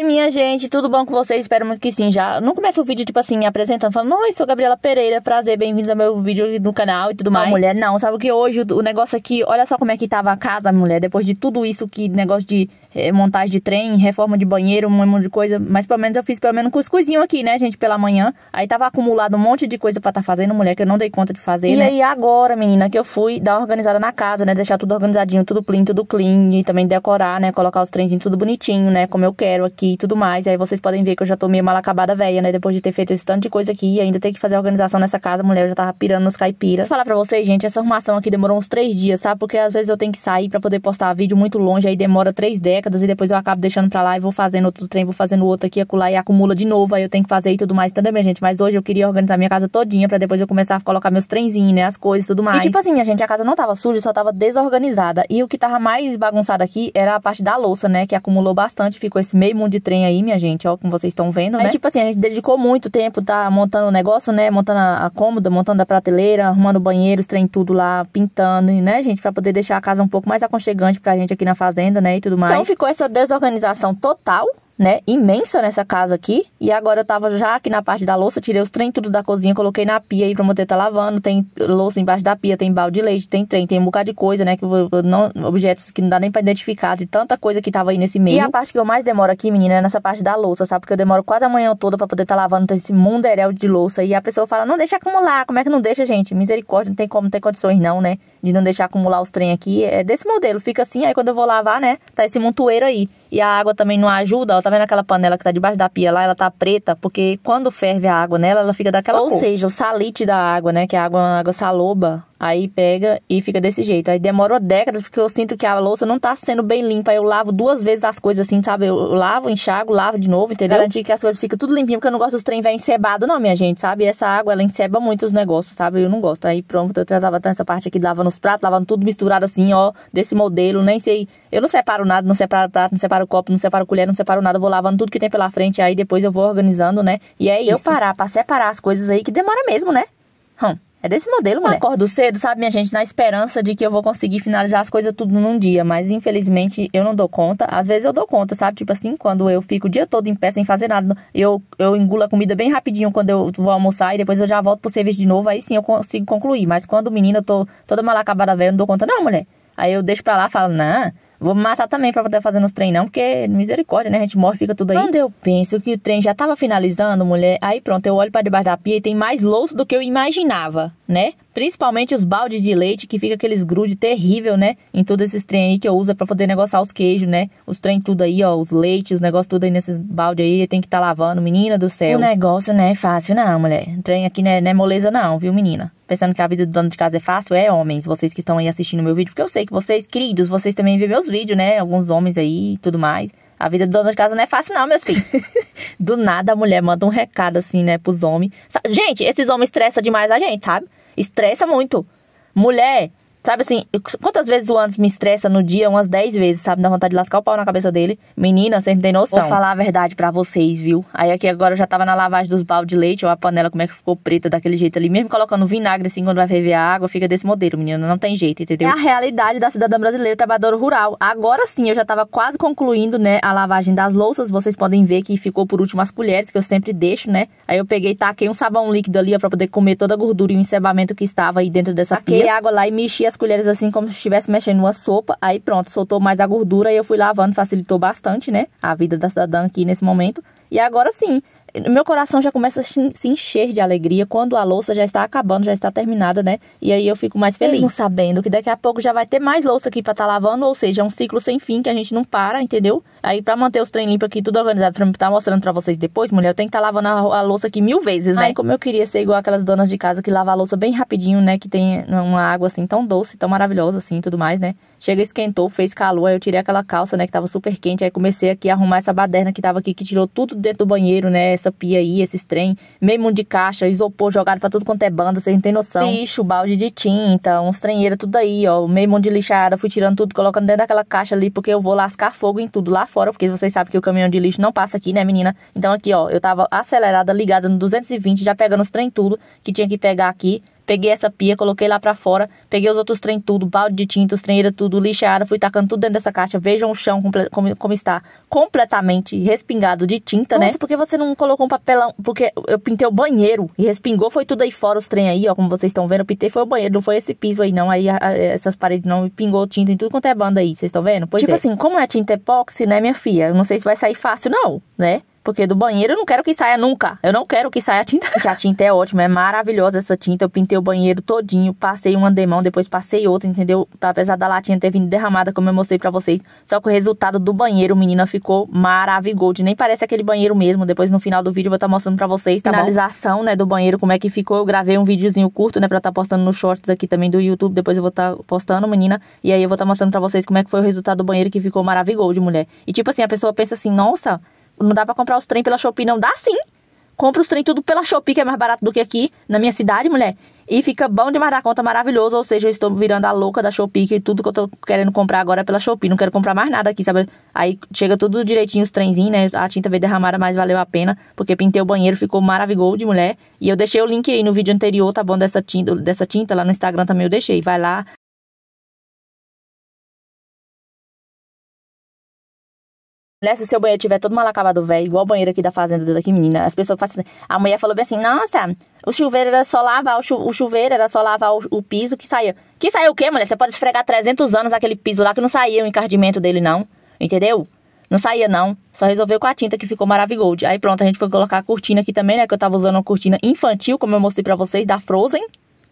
Oi, minha gente, tudo bom com vocês? Espero muito que sim. Já não começa o vídeo, tipo assim, me apresentando, falando, oi, sou Gabriela Pereira, prazer, bem-vindos ao meu vídeo no canal e tudo mais. Não, mulher, não, sabe o que hoje o negócio aqui, olha só como é que tava a casa, mulher, depois de tudo isso que negócio de é, montagem de trem, reforma de banheiro, um monte de coisa. Mas pelo menos eu fiz pelo menos um cuscuzinho aqui, né, gente, pela manhã. Aí tava acumulado um monte de coisa pra estar tá fazendo, mulher, que eu não dei conta de fazer, e né? aí agora, menina, que eu fui dar organizada na casa, né? Deixar tudo organizadinho, tudo clean, tudo clean. E também decorar, né? Colocar os trenzinhos tudo bonitinho, né? Como eu quero aqui e tudo mais. E Aí vocês podem ver que eu já tô meio mal acabada velha, né? Depois de ter feito esse tanto de coisa aqui e ainda ter que fazer organização nessa casa, mulher, eu já tava pirando nos caipira. Vou falar pra vocês, gente, essa arrumação aqui demorou uns três dias, sabe? Porque às vezes eu tenho que sair pra poder postar vídeo muito longe, aí demora três décadas décadas e depois eu acabo deixando pra lá e vou fazendo outro trem, vou fazendo outro aqui, acolá e acumula de novo, aí eu tenho que fazer e tudo mais também, minha gente. Mas hoje eu queria organizar minha casa todinha para depois eu começar a colocar meus trenzinhos, né, as coisas e tudo mais. E tipo assim, minha gente, a casa não tava suja, só tava desorganizada. E o que tava mais bagunçado aqui era a parte da louça, né, que acumulou bastante, ficou esse meio mundo de trem aí, minha gente, ó, como vocês estão vendo, né? Aí, tipo assim, a gente dedicou muito tempo, tá montando o negócio, né, montando a cômoda, montando a prateleira, arrumando banheiros banheiro, os trem tudo lá, pintando, né, gente, para poder deixar a casa um pouco mais aconchegante pra gente aqui na fazenda, né, e tudo mais. Então ficou essa desorganização total né, imensa nessa casa aqui. E agora eu tava já aqui na parte da louça, tirei os trem tudo da cozinha, coloquei na pia aí pra poder tá lavando. Tem louça embaixo da pia, tem balde de leite, tem trem, tem um bocado de coisa, né, que não, objetos que não dá nem pra identificar, de tanta coisa que tava aí nesse meio. E a parte que eu mais demoro aqui, menina, é nessa parte da louça, sabe? Porque eu demoro quase a manhã toda pra poder tá lavando esse mundaréu de louça. E a pessoa fala, não deixa acumular, como é que não deixa, gente? Misericórdia, não tem como, ter tem condições não, né, de não deixar acumular os trem aqui. É desse modelo, fica assim, aí quando eu vou lavar, né, tá esse montoeiro aí. E a água também não ajuda, ó. Tá vendo aquela panela que tá debaixo da pia lá? Ela tá preta, porque quando ferve a água nela, ela fica daquela Ou cor. seja, o salite da água, né? Que é água, água saloba, Aí pega e fica desse jeito. Aí demorou décadas porque eu sinto que a louça não tá sendo bem limpa. Eu lavo duas vezes as coisas assim, sabe? Eu lavo, enxago, lavo de novo, entendeu? Garantir que as coisas ficam tudo limpinho, porque eu não gosto dos trem velho encebado, não, minha gente, sabe? Essa água, ela enceba muito os negócios, sabe? Eu não gosto. Aí pronto, eu tratava essa parte aqui, lavando os pratos, lavando tudo misturado assim, ó, desse modelo. Nem sei. Eu não separo nada, não separo prato, não separo copo, não separo colher, não separo nada. Eu vou lavando tudo que tem pela frente, aí depois eu vou organizando, né? E aí é Isso. eu parar pra separar as coisas aí, que demora mesmo, né? Hum. É desse modelo, mulher. Eu acordo cedo, sabe, minha gente, na esperança de que eu vou conseguir finalizar as coisas tudo num dia. Mas, infelizmente, eu não dou conta. Às vezes eu dou conta, sabe? Tipo assim, quando eu fico o dia todo em pé sem fazer nada, eu, eu engulo a comida bem rapidinho quando eu vou almoçar e depois eu já volto pro serviço de novo. Aí sim eu consigo concluir. Mas quando menina, eu tô toda malacabada velha, eu não dou conta, não, mulher. Aí eu deixo pra lá e falo, não. Nah, Vou me matar também pra poder fazer nos trem, não, porque misericórdia, né? A gente morre, fica tudo aí. Quando eu penso que o trem já tava finalizando, mulher, aí pronto, eu olho para debaixo da pia e tem mais louço do que eu imaginava, né? Principalmente os baldes de leite, que fica aqueles grude terrível, né? Em todos esses trem aí que eu uso pra poder negociar os queijos, né? Os trem tudo aí, ó, os leites, os negócios tudo aí nesses balde aí, tem que estar tá lavando, menina do céu. O negócio não é fácil não, mulher. Trem aqui não é, não é moleza não, viu, menina? Pensando que a vida do dono de casa é fácil, é homens, vocês que estão aí assistindo meu vídeo, porque eu sei que vocês, queridos, vocês também vêem meus vídeos, né? Alguns homens aí e tudo mais. A vida do dono de casa não é fácil, não, meus filhos. do nada a mulher manda um recado assim, né, pros homens. Gente, esses homens estressam demais a gente, sabe? Estressa muito. Mulher, Sabe assim, quantas vezes o Anderson me estressa no dia? Umas 10 vezes, sabe? Dá vontade de lascar o pau na cabeça dele. Menina, você não tem noção. Vou falar a verdade para vocês, viu? Aí aqui agora eu já tava na lavagem dos baldes de leite, ou a panela, como é que ficou preta daquele jeito ali. Mesmo colocando vinagre assim, quando vai ferver a água, fica desse modelo, menina. Não tem jeito, entendeu? É a realidade da cidadã brasileira, trabalhadora rural. Agora sim, eu já tava quase concluindo, né, a lavagem das louças. Vocês podem ver que ficou por último as colheres, que eu sempre deixo, né? Aí eu peguei, taquei um sabão líquido ali, ó, pra poder comer toda a gordura e o encebamento que estava aí dentro dessa taquei pia. água lá e mexia as colheres assim como se estivesse mexendo numa sopa. Aí pronto, soltou mais a gordura e eu fui lavando, facilitou bastante, né? A vida da cidadã aqui nesse momento. E agora sim, meu coração já começa a se encher de alegria quando a louça já está acabando, já está terminada, né? E aí eu fico mais feliz. Mesmo sabendo que daqui a pouco já vai ter mais louça aqui para estar tá lavando, ou seja, é um ciclo sem fim que a gente não para, entendeu? Aí para manter os trem limpos aqui, tudo organizado, pra estar tá mostrando para vocês depois, mulher, eu tenho que estar tá lavando a, a, louça aqui mil vezes, né? Aí como eu queria ser igual aquelas donas de casa que lavam a louça bem rapidinho, né? Que tem uma água assim tão doce, tão maravilhosa assim, tudo mais, né? Chega, esquentou, fez calor, aí eu tirei aquela calça, né? Que tava super quente, aí comecei aqui a arrumar essa baderna que tava aqui, que tirou tudo dentro do banheiro, né? Essa essa pia aí, esses trem, meio mundo de caixa, isopor jogado pra tudo quanto é banda, vocês não tem noção. Lixo, balde de tinta, uns treinheiros, tudo aí, ó. Meio mundo de lixada, fui tirando tudo, colocando dentro daquela caixa ali, porque eu vou lascar fogo em tudo lá fora, porque vocês sabem que o caminhão de lixo não passa aqui, né, menina? Então aqui, ó, eu tava acelerada, ligada no 220, já pegando os trem tudo que tinha que pegar aqui Peguei essa pia, coloquei lá pra fora, peguei os outros trem tudo, balde de tinta, os trem tudo, lixada, fui tacando tudo dentro dessa caixa. Vejam o chão como, como está completamente respingado de tinta, Nossa, né? Nossa, por que você não colocou um papelão? Porque eu pintei o banheiro e respingou, foi tudo aí fora os trem aí, ó, como vocês estão vendo, eu pintei foi o banheiro, não foi esse piso aí não, aí a, a, essas paredes não, pingou tinta em tudo quanto é banda aí, vocês estão vendo? Pois tipo é. assim, como é tinta epóxi, né, minha filha? Eu não sei se vai sair fácil não, né? Porque do banheiro eu não quero que saia nunca. Eu não quero que saia a tinta. a tinta é ótima, é maravilhosa essa tinta. Eu pintei o banheiro todinho, passei um andemão, depois passei outro, entendeu? Tá, apesar da latinha ter vindo derramada, como eu mostrei pra vocês. Só que o resultado do banheiro, menina, ficou maravigold. Nem parece aquele banheiro mesmo. Depois no final do vídeo eu vou estar tá mostrando pra vocês, tá Finalização, bom? né, do banheiro, como é que ficou. Eu gravei um videozinho curto, né, pra estar tá postando nos shorts aqui também do YouTube. Depois eu vou estar tá postando, menina. E aí eu vou estar tá mostrando pra vocês como é que foi o resultado do banheiro que ficou maravigold, mulher. E tipo assim, a pessoa pensa assim, nossa... Não dá pra comprar os trem pela Shopee, não. Dá sim. Compra os trem tudo pela Shopee, que é mais barato do que aqui na minha cidade, mulher. E fica bom demais da conta, maravilhoso. Ou seja, eu estou virando a louca da Shopee, que tudo que eu tô querendo comprar agora é pela Shopee. Não quero comprar mais nada aqui, sabe? Aí chega tudo direitinho, os trenzinhos, né? A tinta veio derramada, mas valeu a pena. Porque pintei o banheiro, ficou maravilhoso, de mulher. E eu deixei o link aí no vídeo anterior, tá bom? Dessa tinta, dessa tinta lá no Instagram também eu deixei. Vai lá, Né, se o seu banheiro tiver todo mal acabado, velho, igual o banheiro aqui da fazenda daqui, menina, as pessoas fazem. Assim. A mulher falou bem assim: nossa, o chuveiro era só lavar, o, chu... o chuveiro era só lavar o... o, piso que saía. Que saía o quê, mulher? Você pode esfregar 300 anos aquele piso lá que não saía o encardimento dele, não. Entendeu? Não saía, não. Só resolveu com a tinta que ficou maravigold. Aí pronto, a gente foi colocar a cortina aqui também, né? Que eu tava usando uma cortina infantil, como eu mostrei pra vocês, da Frozen.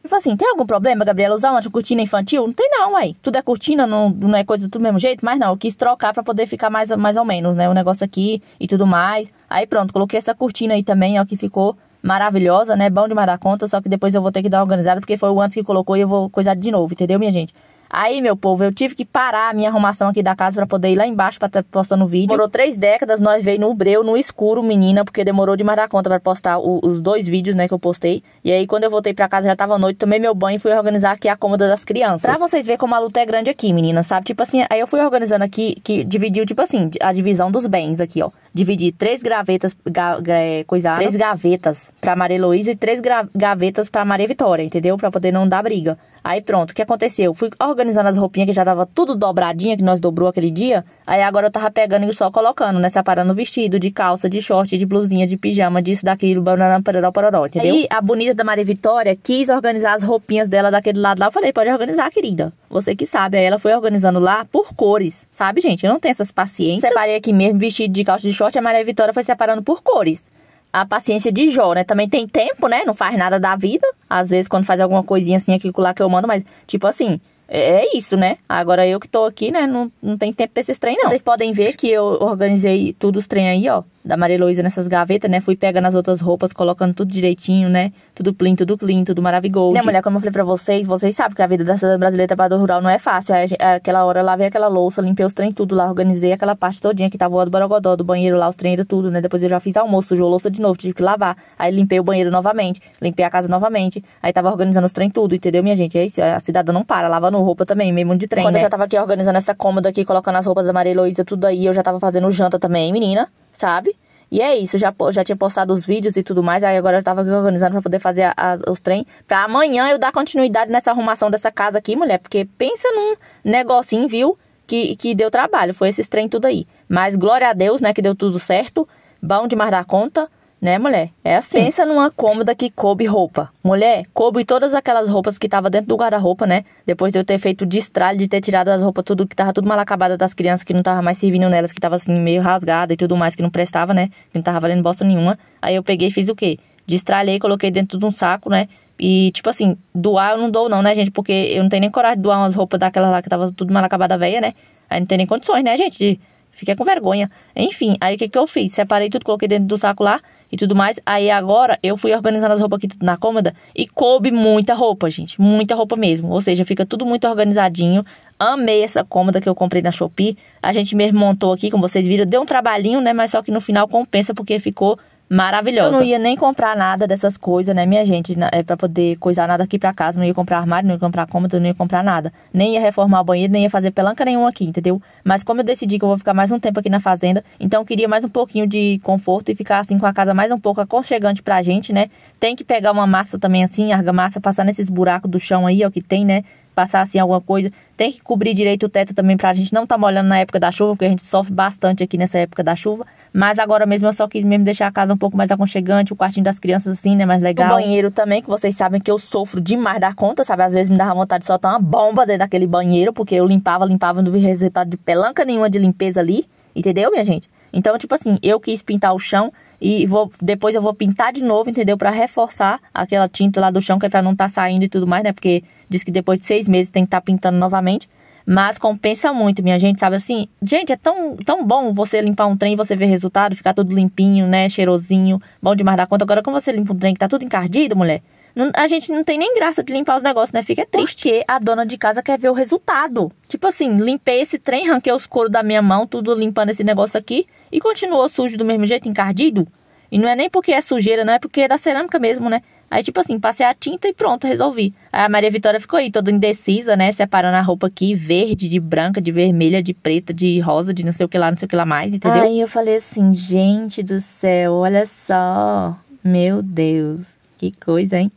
Eu falei assim, tem algum problema, Gabriela, usar uma cortina infantil? Não tem não, aí. Tudo é cortina, não, não é coisa do mesmo jeito, mas não, eu quis trocar para poder ficar mais, mais ou menos, né? O negócio aqui e tudo mais. Aí pronto, coloquei essa cortina aí também, ó, é que ficou maravilhosa, né? Bom demais da conta, só que depois eu vou ter que dar uma organizada, porque foi o antes que colocou e eu vou coisar de novo, entendeu, minha gente? Aí, meu povo, eu tive que parar a minha arrumação aqui da casa para poder ir lá embaixo para estar tá postando o vídeo. Demorou três décadas, nós veio no breu, no escuro, menina, porque demorou demais da conta para postar o, os dois vídeos, né, que eu postei. E aí, quando eu voltei para casa, já tava noite, tomei meu banho e fui organizar aqui a cômoda das crianças. Pra vocês verem como a luta é grande aqui, menina, sabe? Tipo assim, aí eu fui organizando aqui, que dividiu, tipo assim, a divisão dos bens aqui, ó. Dividi três gravetas, ga, ga, é, coisa, três gavetas pra Maria Luísa e três gra, gavetas pra Maria Vitória, entendeu? Pra poder não dar briga. Aí pronto, o que aconteceu? Fui organizando organizando as roupinhas que já tava tudo dobradinha, que nós dobrou aquele dia. Aí agora eu tava pegando e só colocando, né? Separando o vestido de calça, de short, de blusinha, de pijama, disso, daquilo, banana, parará, pararó, entendeu? Aí a bonita da Maria Vitória quis organizar as roupinhas dela daquele lado lá. Eu falei, pode organizar, querida. Você que sabe. Aí ela foi organizando lá por cores, sabe, gente? Eu não tenho essas paciências. Separei aqui mesmo vestido de calça de short. A Maria Vitória foi separando por cores a paciência de Jó, né? Também tem tempo, né? Não faz nada da vida. Às vezes, quando faz alguma coisinha assim, aqui com lá que eu mando, mas, tipo assim, é, é isso, né? Agora eu que tô aqui, né? Não, não tem tempo pra esses trem, não. Vocês podem ver que eu organizei tudo os trem aí, ó da Maria Luiza nessas gavetas, né? Fui pegando as outras roupas, colocando tudo direitinho, né? Tudo plinto tudo clean, tudo maravilhoso. Né, mulher, como eu falei pra vocês, vocês sabem que a vida da cidade brasileira trabalhadora rural não é fácil. Aí, é, é, aquela hora, lavei aquela louça, limpei os trem tudo lá, organizei aquela parte todinha que tava tá do barogodó, do banheiro lá, os trem tudo, né? Depois eu já fiz almoço, sujou louça de novo, tive que lavar. Aí limpei o banheiro novamente, limpei a casa novamente. Aí tava organizando os trem tudo, entendeu, minha gente? É isso, a cidadã não para, lavando roupa também, meio mundo de trem, Quando né? eu já tava aqui organizando essa cômoda aqui, colocando as roupas da Maria Luiza tudo aí, eu já tava fazendo janta também, menina, sabe? E é isso, já, já tinha postado os vídeos e tudo mais, aí agora eu tava organizando pra poder fazer a, a, os trem. Pra amanhã eu dar continuidade nessa arrumação dessa casa aqui, mulher, porque pensa num negocinho, viu? Que, que deu trabalho, foi esses trem tudo aí. Mas glória a Deus, né, que deu tudo certo, bom demais da conta. Né, mulher? É assim. Pensa numa cômoda que coube roupa. Mulher, coube todas aquelas roupas que tava dentro do guarda-roupa, né? Depois de eu ter feito destralho, de ter tirado as roupas, tudo que tava tudo mal acabada das crianças, que não tava mais servindo nelas, que tava assim meio rasgada e tudo mais, que não prestava, né? Que não tava valendo bosta nenhuma. Aí eu peguei e fiz o quê? Destralhei, coloquei dentro de um saco, né? E, tipo assim, doar eu não dou, não, né, gente? Porque eu não tenho nem coragem de doar umas roupas daquelas lá que tava tudo mal acabada velha, né? Aí não tem nem condições, né, gente? De... Fiquei com vergonha. Enfim, aí o que, que eu fiz? Separei tudo, coloquei dentro do saco lá e tudo mais. Aí agora eu fui organizando as roupas aqui na cômoda e coube muita roupa, gente. Muita roupa mesmo. Ou seja, fica tudo muito organizadinho. Amei essa cômoda que eu comprei na Shopee. A gente mesmo montou aqui, como vocês viram. Deu um trabalhinho, né? Mas só que no final compensa porque ficou maravilhosa. Eu não ia nem comprar nada dessas coisas, né, minha gente? É pra poder coisar nada aqui pra casa. Não ia comprar armário, não ia comprar cômodo, não ia comprar nada. Nem ia reformar o banheiro, nem ia fazer pelanca nenhuma aqui, entendeu? Mas como eu decidi que eu vou ficar mais um tempo aqui na fazenda, então eu queria mais um pouquinho de conforto e ficar assim com a casa mais um pouco aconchegante pra gente, né? Tem que pegar uma massa também assim, argamassa, passar nesses buracos do chão aí, ó, que tem, né? passar assim alguma coisa. Tem que cobrir direito o teto também para a gente não estar tá molhando na época da chuva, porque a gente sofre bastante aqui nessa época da chuva. Mas agora mesmo eu só quis mesmo deixar a casa um pouco mais aconchegante, o quartinho das crianças assim, né, mais legal. O banheiro também, que vocês sabem que eu sofro demais da conta, sabe? Às vezes me dava vontade de soltar uma bomba dentro daquele banheiro, porque eu limpava, limpava, não vi resultado de pelanca nenhuma de limpeza ali, entendeu, minha gente? Então, tipo assim, eu quis pintar o chão e vou, depois eu vou pintar de novo, entendeu? Para reforçar aquela tinta lá do chão, que é para não estar tá saindo e tudo mais, né? Porque diz que depois de seis meses tem que estar tá pintando novamente. Mas compensa muito, minha gente, sabe assim? Gente, é tão, tão bom você limpar um trem e você ver resultado, ficar tudo limpinho, né? Cheirosinho, bom demais da conta. Agora, quando você limpa um trem que tá tudo encardido, mulher, não, a gente não tem nem graça de limpar os negócios, né? Fica triste. Porque a dona de casa quer ver o resultado. Tipo assim, limpei esse trem, ranquei os couro da minha mão, tudo limpando esse negócio aqui e continuou sujo do mesmo jeito, encardido. E não é nem porque é sujeira, não é porque é da cerâmica mesmo, né? Aí, tipo assim, passei a tinta e pronto, resolvi. Aí a Maria Vitória ficou aí, toda indecisa, né? Separando a roupa aqui, verde, de branca, de vermelha, de preta, de rosa, de não sei o que lá, não sei o que lá mais, entendeu? Aí eu falei assim, gente do céu, olha só. Meu Deus, que coisa, hein?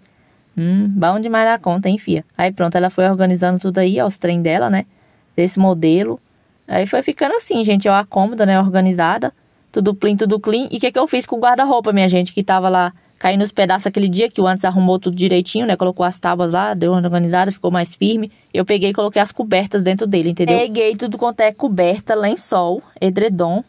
Hum, bom demais a conta, hein, fia? Aí pronto, ela foi organizando tudo aí, ó, os trem dela, né? Desse modelo. Aí foi ficando assim, gente. É uma cômoda, né? Organizada. Tudo clean, tudo clean. E o que, que eu fiz com o guarda-roupa, minha gente? Que tava lá caindo os pedaços aquele dia que o antes arrumou tudo direitinho, né? Colocou as tábuas lá, deu uma organizada, ficou mais firme. Eu peguei e coloquei as cobertas dentro dele, entendeu? Peguei tudo quanto é coberta, lençol, edredom,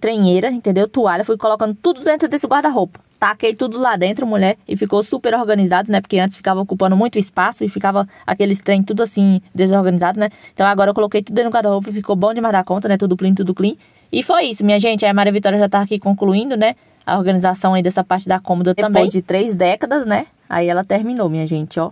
treinheira entendeu? Toalha, fui colocando tudo dentro desse guarda-roupa taquei tudo lá dentro, mulher, e ficou super organizado, né? Porque antes ficava ocupando muito espaço e ficava aqueles trem tudo assim desorganizado, né? Então agora eu coloquei tudo dentro do guarda-roupa e ficou bom demais da conta, né? Tudo clean, tudo clean. E foi isso, minha gente. A Maria Vitória já tá aqui concluindo, né? A organização aí dessa parte da cômoda Depois também. Depois de três décadas, né? Aí ela terminou, minha gente, ó.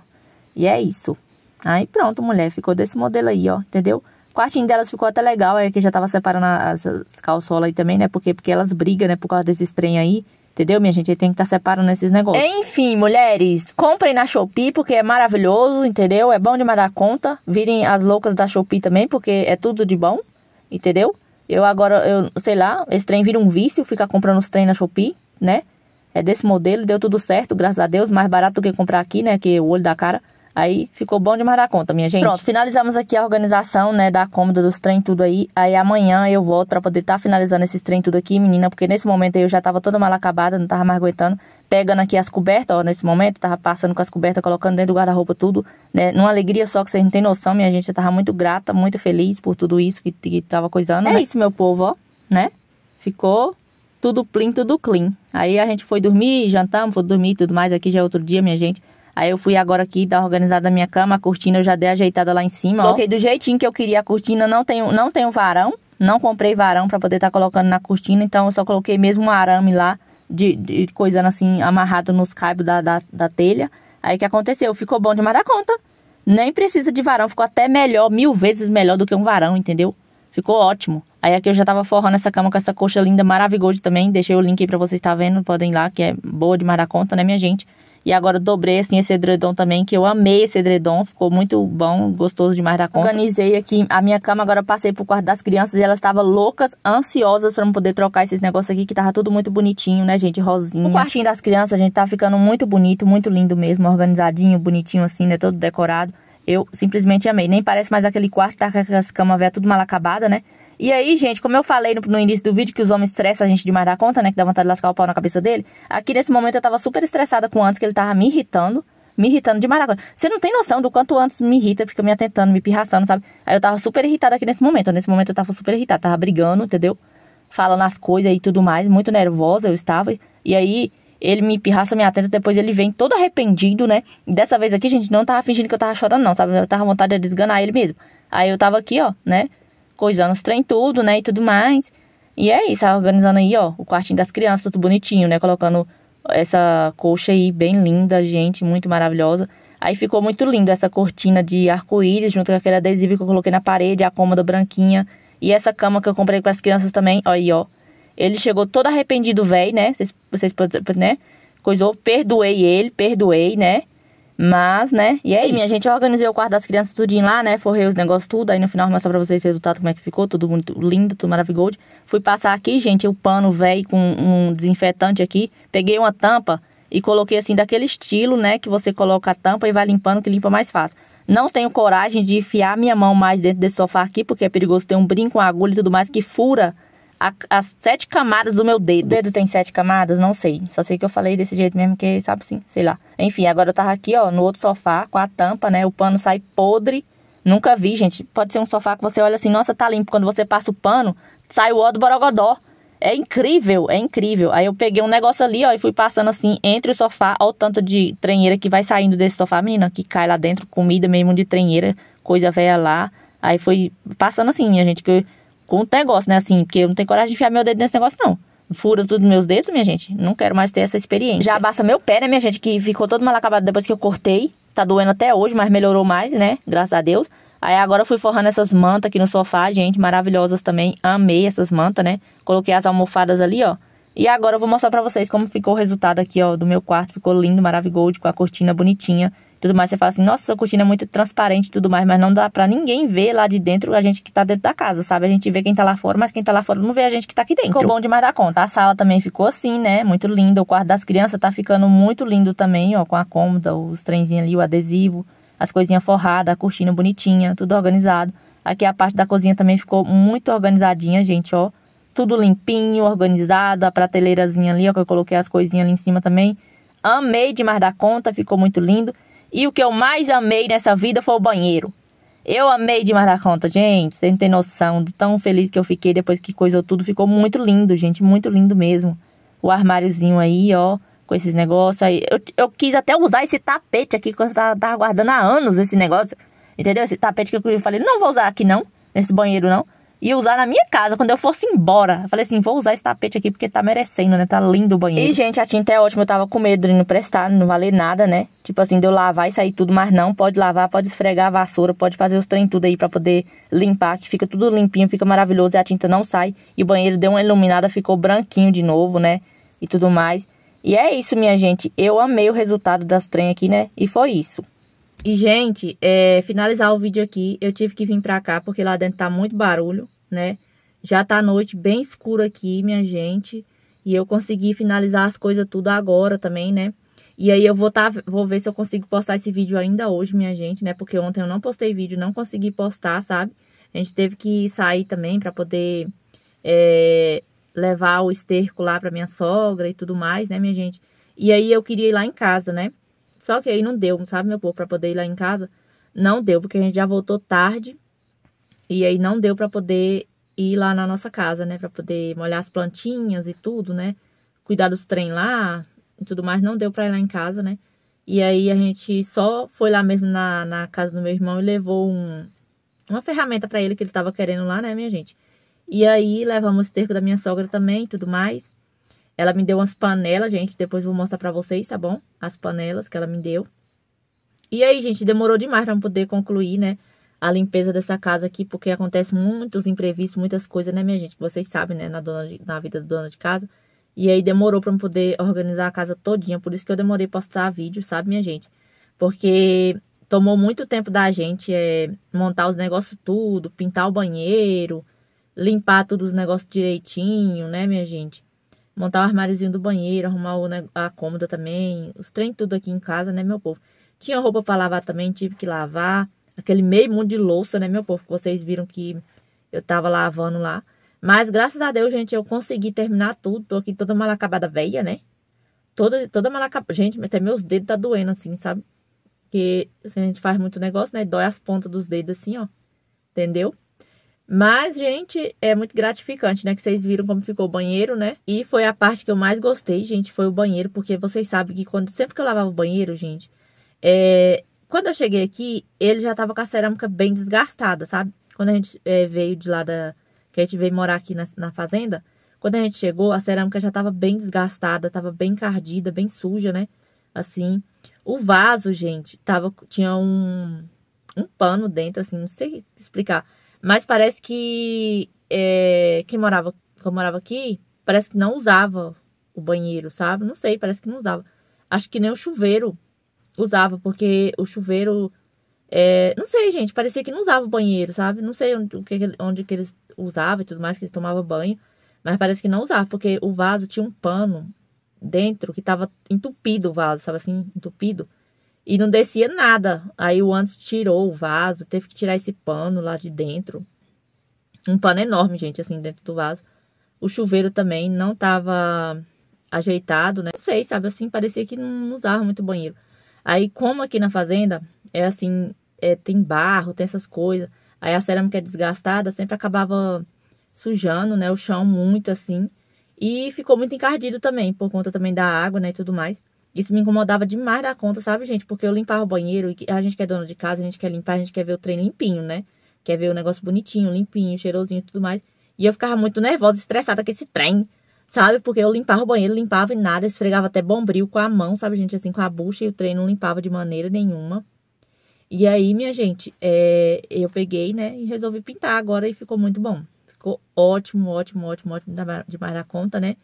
E é isso. Aí pronto, mulher. Ficou desse modelo aí, ó. Entendeu? O quartinho delas ficou até legal. Aí é que já tava separando as calçolas aí também, né? Porque, porque elas brigam, né? Por causa desse trem aí. Entendeu, minha gente? Ele tem que estar tá separando esses negócios. Enfim, mulheres, comprem na Shopee porque é maravilhoso, entendeu? É bom demais dar conta. Virem as loucas da Shopee também porque é tudo de bom, entendeu? Eu agora, eu sei lá, esse trem vira um vício, fica comprando os trem na Shopee, né? É desse modelo, deu tudo certo, graças a Deus. Mais barato do que comprar aqui, né? Que o olho da cara. Aí ficou bom demais da conta, minha gente. Pronto, finalizamos aqui a organização, né, da cômoda dos trem tudo aí. Aí amanhã eu volto pra poder estar tá finalizando esses trem tudo aqui, menina, porque nesse momento aí eu já tava toda mal acabada, não tava mais aguentando. Pegando aqui as cobertas, ó, nesse momento, tava passando com as cobertas, colocando dentro do guarda-roupa tudo, né, numa alegria só que vocês não tem noção, minha gente, eu tava muito grata, muito feliz por tudo isso que, que tava coisando. É né? isso, meu povo, ó, né? Ficou tudo plim, tudo clean. Aí a gente foi dormir, jantamos, foi dormir e tudo mais. Aqui já é outro dia, minha gente. Aí eu fui agora aqui dar tá organizada a minha cama, a cortina eu já dei ajeitada lá em cima, ó. Coloquei do jeitinho que eu queria a cortina, não tenho, não tenho varão, não comprei varão para poder estar tá colocando na cortina, então eu só coloquei mesmo um arame lá de, de coisando assim amarrado nos cabos da, da, da telha. Aí o que aconteceu? Ficou bom demais da conta. Nem precisa de varão, ficou até melhor, mil vezes melhor do que um varão, entendeu? Ficou ótimo. Aí aqui eu já tava forrando essa cama com essa coxa linda, maravilhosa também. Deixei o link aí pra vocês estar tá vendo, podem ir lá, que é boa demais da conta, né, minha gente? E agora dobrei assim esse edredom também, que eu amei esse edredom, ficou muito bom, gostoso demais da conta. Organizei aqui a minha cama, agora passei pro quarto das crianças e elas estavam loucas, ansiosas para poder trocar esses negócios aqui, que tava tudo muito bonitinho, né, gente, rosinha. O quartinho das crianças, gente, tá ficando muito bonito, muito lindo mesmo, organizadinho, bonitinho assim, né, todo decorado. Eu simplesmente amei. Nem parece mais aquele quarto, tá com as camas velhas tudo mal acabada, né? E aí, gente, como eu falei no, no, início do vídeo que os homens estressam a gente demais da conta, né? Que dá vontade de lascar o pau na cabeça dele. Aqui nesse momento eu tava super estressada com antes, que ele tava me irritando. Me irritando demais da conta. Você não tem noção do quanto antes me irrita, fica me atentando, me pirraçando, sabe? Aí eu tava super irritada aqui nesse momento. Nesse momento eu tava super irritada, tava brigando, entendeu? Falando as coisas e tudo mais, muito nervosa eu estava. E aí ele me pirraça, me atenta, depois ele vem todo arrependido, né? E dessa vez aqui, gente, não tava fingindo que eu tava chorando, não, sabe? Eu tava vontade de desganar ele mesmo. Aí eu tava aqui, ó, né? coisando os trem tudo, né, e tudo mais. E é isso, organizando aí, ó, o quartinho das crianças, tudo bonitinho, né, colocando essa colcha aí bem linda, gente, muito maravilhosa. Aí ficou muito lindo essa cortina de arco-íris junto com aquele adesivo que eu coloquei na parede, a cômoda branquinha. E essa cama que eu comprei para as crianças também, ó aí, ó. Ele chegou todo arrependido, velho, né? Vocês, vocês, né? Coisou, perdoei ele, perdoei, né? Mas, né? E aí, é, é minha gente, eu organizei o quarto das crianças tudinho lá, né? Forrei os negócios tudo. Aí no final vou mostrar pra vocês o resultado, como é que ficou. Tudo muito lindo, tudo maravilhoso. Fui passar aqui, gente, o pano velho com um desinfetante aqui. Peguei uma tampa e coloquei assim, daquele estilo, né? Que você coloca a tampa e vai limpando, que limpa mais fácil. Não tenho coragem de enfiar minha mão mais dentro desse sofá aqui, porque é perigoso ter um brinco, uma agulha e tudo mais que fura a, as sete camadas do meu dedo. O dedo tem sete camadas? Não sei. Só sei que eu falei desse jeito mesmo, que sabe assim, sei lá. Enfim, agora eu tava aqui, ó, no outro sofá, com a tampa, né? O pano sai podre. Nunca vi, gente. Pode ser um sofá que você olha assim, nossa, tá limpo. Quando você passa o pano, sai o ó do borogodó. É incrível, é incrível. Aí eu peguei um negócio ali, ó, e fui passando assim entre o sofá. Olha o tanto de trenheira que vai saindo desse sofá, menina, que cai lá dentro, comida mesmo de trenheira, coisa velha lá. Aí foi passando assim, minha gente, que eu com o negócio, né? Assim, porque eu não tenho coragem de enfiar meu dedo nesse negócio, não. Fura tudo meus dedos, minha gente. Não quero mais ter essa experiência. Já basta meu pé, né, minha gente? Que ficou todo mal acabado depois que eu cortei. Tá doendo até hoje, mas melhorou mais, né? Graças a Deus. Aí agora eu fui forrando essas mantas aqui no sofá, gente. Maravilhosas também. Amei essas mantas, né? Coloquei as almofadas ali, ó. E agora eu vou mostrar pra vocês como ficou o resultado aqui, ó, do meu quarto. Ficou lindo, maravilhoso, com a cortina bonitinha tudo mais, você fala assim, nossa, sua cortina é muito transparente e tudo mais, mas não dá para ninguém ver lá de dentro a gente que tá dentro da casa, sabe? A gente vê quem tá lá fora, mas quem tá lá fora não vê a gente que tá aqui dentro. Ficou bom demais da conta. A sala também ficou assim, né? Muito linda. O quarto das crianças tá ficando muito lindo também, ó, com a cômoda, os trenzinhos ali, o adesivo, as coisinhas forradas, a cortina bonitinha, tudo organizado. Aqui a parte da cozinha também ficou muito organizadinha, gente, ó. Tudo limpinho, organizado, a prateleirazinha ali, ó, que eu coloquei as coisinhas ali em cima também. Amei demais da conta, ficou muito lindo. E o que eu mais amei nessa vida foi o banheiro. Eu amei demais da conta, gente. Vocês não têm noção do tão feliz que eu fiquei depois que coisou tudo. Ficou muito lindo, gente. Muito lindo mesmo. O armáriozinho aí, ó. Com esses negócios aí. Eu, eu quis até usar esse tapete aqui que eu tava, tava guardando há anos esse negócio. Entendeu? Esse tapete que eu falei, não vou usar aqui não. Nesse banheiro não e usar na minha casa quando eu fosse embora. Eu falei assim: vou usar esse tapete aqui porque tá merecendo, né? Tá lindo o banheiro. E, gente, a tinta é ótima. Eu tava com medo de não prestar, não valer nada, né? Tipo assim, de eu lavar e sair tudo, mas não. Pode lavar, pode esfregar a vassoura, pode fazer os trem tudo aí pra poder limpar, que fica tudo limpinho, fica maravilhoso e a tinta não sai. E o banheiro deu uma iluminada, ficou branquinho de novo, né? E tudo mais. E é isso, minha gente. Eu amei o resultado das trem aqui, né? E foi isso. E, gente, é, finalizar o vídeo aqui, eu tive que vir pra cá porque lá dentro tá muito barulho né? Já tá noite bem escuro aqui, minha gente. E eu consegui finalizar as coisas tudo agora também, né? E aí eu vou, tá, vou ver se eu consigo postar esse vídeo ainda hoje, minha gente, né? Porque ontem eu não postei vídeo, não consegui postar, sabe? A gente teve que sair também pra poder é, levar o esterco lá pra minha sogra e tudo mais, né, minha gente? E aí eu queria ir lá em casa, né? Só que aí não deu, sabe, meu povo, pra poder ir lá em casa? Não deu, porque a gente já voltou tarde. E aí não deu para poder ir lá na nossa casa, né, para poder molhar as plantinhas e tudo, né? Cuidar dos trem lá e tudo mais, não deu para ir lá em casa, né? E aí a gente só foi lá mesmo na, na casa do meu irmão e levou um, uma ferramenta para ele que ele tava querendo lá, né, minha gente? E aí levamos o esterco da minha sogra também, tudo mais. Ela me deu umas panelas, gente, depois vou mostrar para vocês, tá bom? As panelas que ela me deu. E aí, gente, demorou demais para poder concluir, né? a limpeza dessa casa aqui, porque acontece muitos imprevistos, muitas coisas, né, minha gente? Que vocês sabem, né, na, dona de, na vida do dona de casa. E aí demorou para eu poder organizar a casa todinha, por isso que eu demorei postar vídeo, sabe, minha gente? Porque tomou muito tempo da gente é, montar os negócios tudo, pintar o banheiro, limpar todos os negócios direitinho, né, minha gente? Montar o armáriozinho do banheiro, arrumar o, a cômoda também, os trem tudo aqui em casa, né, meu povo? Tinha roupa para lavar também, tive que lavar aquele meio mundo de louça, né, meu povo? Que vocês viram que eu tava lavando lá. Mas graças a Deus, gente, eu consegui terminar tudo. Tô aqui toda malacabada velha, né? Toda, toda malacabada. Gente, até meus dedos tá doendo assim, sabe? Porque se assim, a gente faz muito negócio, né? Dói as pontas dos dedos assim, ó. Entendeu? Mas, gente, é muito gratificante, né? Que vocês viram como ficou o banheiro, né? E foi a parte que eu mais gostei, gente, foi o banheiro. Porque vocês sabem que quando sempre que eu lavava o banheiro, gente, é, quando eu cheguei aqui, ele já tava com a cerâmica bem desgastada, sabe? Quando a gente é, veio de lá da. Que a gente veio morar aqui na, na fazenda, quando a gente chegou, a cerâmica já tava bem desgastada, tava bem cardida, bem suja, né? Assim. O vaso, gente, tava, tinha um, um pano dentro, assim, não sei explicar. Mas parece que é, quem, morava, quem morava aqui, parece que não usava o banheiro, sabe? Não sei, parece que não usava. Acho que nem o chuveiro usava, porque o chuveiro. É, não sei, gente, parecia que não usava banheiro, sabe? Não sei onde, onde que eles usavam e tudo mais, que eles tomavam banho, mas parece que não usava, porque o vaso tinha um pano dentro que tava entupido o vaso, sabe assim, entupido. E não descia nada. Aí o antes tirou o vaso, teve que tirar esse pano lá de dentro. Um pano enorme, gente, assim, dentro do vaso. O chuveiro também não tava ajeitado, né? Não sei, sabe assim, parecia que não usava muito banheiro. Aí, como aqui na fazenda é assim, é, tem barro, tem essas coisas, aí a cerâmica é desgastada, sempre acabava sujando, né, o chão muito assim. E ficou muito encardido também, por conta também da água, né, e tudo mais. Isso me incomodava demais da conta, sabe, gente? Porque eu limpava o banheiro e a gente que é dona de casa, a gente quer limpar, a gente quer ver o trem limpinho, né? Quer ver o negócio bonitinho, limpinho, cheirosinho e tudo mais. E eu ficava muito nervosa, estressada com esse trem sabe? Porque eu limpava o banheiro, limpava e nada, esfregava até bombril com a mão, sabe, gente? Assim, com a bucha e o trem não limpava de maneira nenhuma. E aí, minha gente, é, eu peguei, né, e resolvi pintar agora e ficou muito bom. Ficou ótimo, ótimo, ótimo, ótimo demais da conta, né?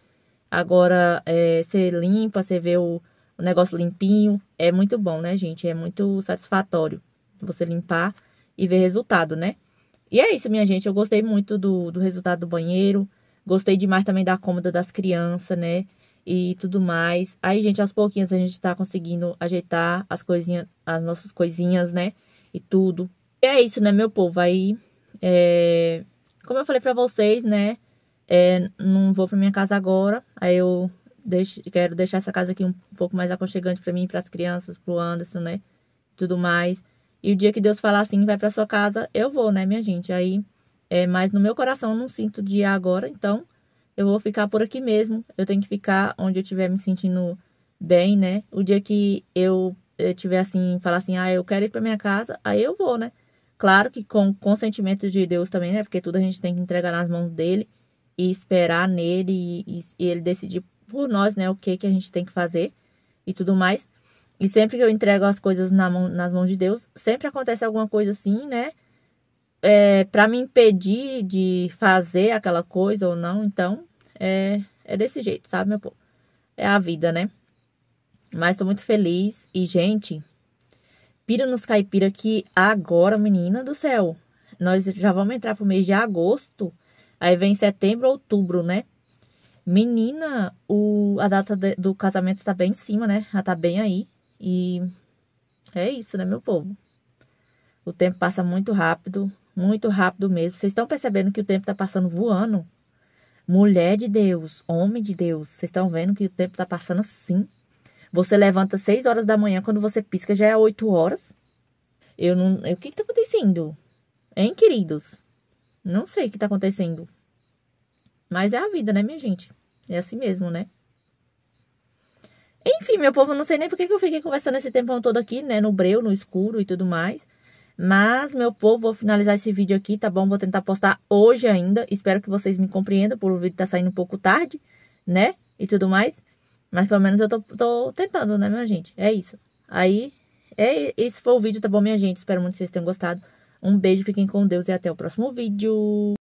Agora, é, você limpa, você vê o, o negócio limpinho. É muito bom, né, gente? É muito satisfatório você limpar e ver resultado, né? E é isso, minha gente. Eu gostei muito do, do resultado do banheiro. Gostei demais também da cômoda das crianças, né? E tudo mais. Aí, gente, aos pouquinhos a gente tá conseguindo ajeitar as coisinhas, as nossas coisinhas, né? E tudo. E é isso, né, meu povo? Aí, é... como eu falei pra vocês, né? É, não vou pra minha casa agora. Aí eu quero deixar essa casa aqui um pouco mais aconchegante para mim, para as crianças, pro Anderson, né? Tudo mais. E o dia que Deus falar assim, vai para sua casa, eu vou, né, minha gente? Aí é, mas no meu coração eu não sinto de ir agora, então eu vou ficar por aqui mesmo. Eu tenho que ficar onde eu estiver me sentindo bem, né? O dia que eu eh, tiver assim, falar assim, ah, eu quero ir para minha casa, aí eu vou, né? Claro que com consentimento de Deus também, né? Porque tudo a gente tem que entregar nas mãos dele e esperar nele e, e, ele decidir por nós, né? O que que a gente tem que fazer e tudo mais. E sempre que eu entrego as coisas na mão, nas mãos de Deus, sempre acontece alguma coisa assim, né? é, para me impedir de fazer aquela coisa ou não. Então, é, é desse jeito, sabe, meu povo? É a vida, né? Mas tô muito feliz. E, gente, pira nos caipira que agora, menina do céu, nós já vamos entrar pro mês de agosto. Aí vem setembro, outubro, né? Menina, o, a data de, do casamento tá bem em cima, né? Ela tá bem aí. E é isso, né, meu povo? O tempo passa muito rápido. Muito rápido mesmo. Vocês estão percebendo que o tempo está passando voando? Mulher de Deus, homem de Deus, vocês estão vendo que o tempo está passando assim? Você levanta seis horas da manhã, quando você pisca já é oito horas. Eu não. O que está acontecendo? Hein, queridos? Não sei o que está acontecendo. Mas é a vida, né, minha gente? É assim mesmo, né? Enfim, meu povo, não sei nem por que eu fiquei conversando esse tempão todo aqui, né? No breu, no escuro e tudo mais. Mas, meu povo, vou finalizar esse vídeo aqui, tá bom? Vou tentar postar hoje ainda. Espero que vocês me compreendam, por o vídeo tá saindo um pouco tarde, né? E tudo mais. Mas pelo menos eu tô, tô tentando, né, minha gente? É isso. Aí, é, esse foi o vídeo, tá bom, minha gente? Espero muito que vocês tenham gostado. Um beijo, fiquem com Deus e até o próximo vídeo.